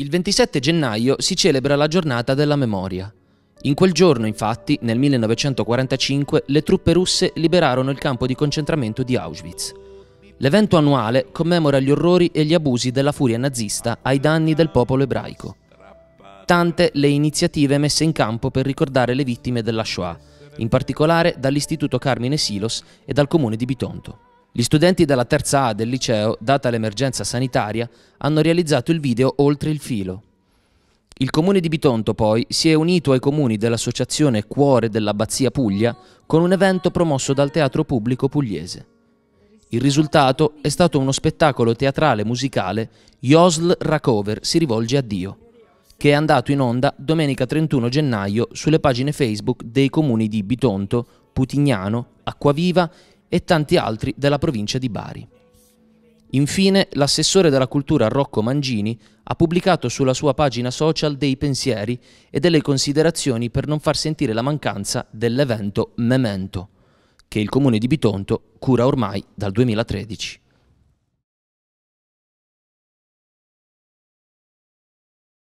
Il 27 gennaio si celebra la giornata della memoria. In quel giorno, infatti, nel 1945, le truppe russe liberarono il campo di concentramento di Auschwitz. L'evento annuale commemora gli orrori e gli abusi della furia nazista ai danni del popolo ebraico. Tante le iniziative messe in campo per ricordare le vittime della Shoah, in particolare dall'Istituto Carmine Silos e dal comune di Bitonto. Gli studenti della terza A del liceo, data l'emergenza sanitaria, hanno realizzato il video Oltre il filo. Il comune di Bitonto poi si è unito ai comuni dell'associazione Cuore dell'Abbazia Puglia con un evento promosso dal Teatro Pubblico Pugliese. Il risultato è stato uno spettacolo teatrale musicale Josl Rakover si rivolge a Dio, che è andato in onda domenica 31 gennaio sulle pagine Facebook dei comuni di Bitonto, Putignano, Acquaviva e tanti altri della provincia di Bari. Infine, l'assessore della cultura Rocco Mangini ha pubblicato sulla sua pagina social dei pensieri e delle considerazioni per non far sentire la mancanza dell'evento Memento, che il comune di Bitonto cura ormai dal 2013.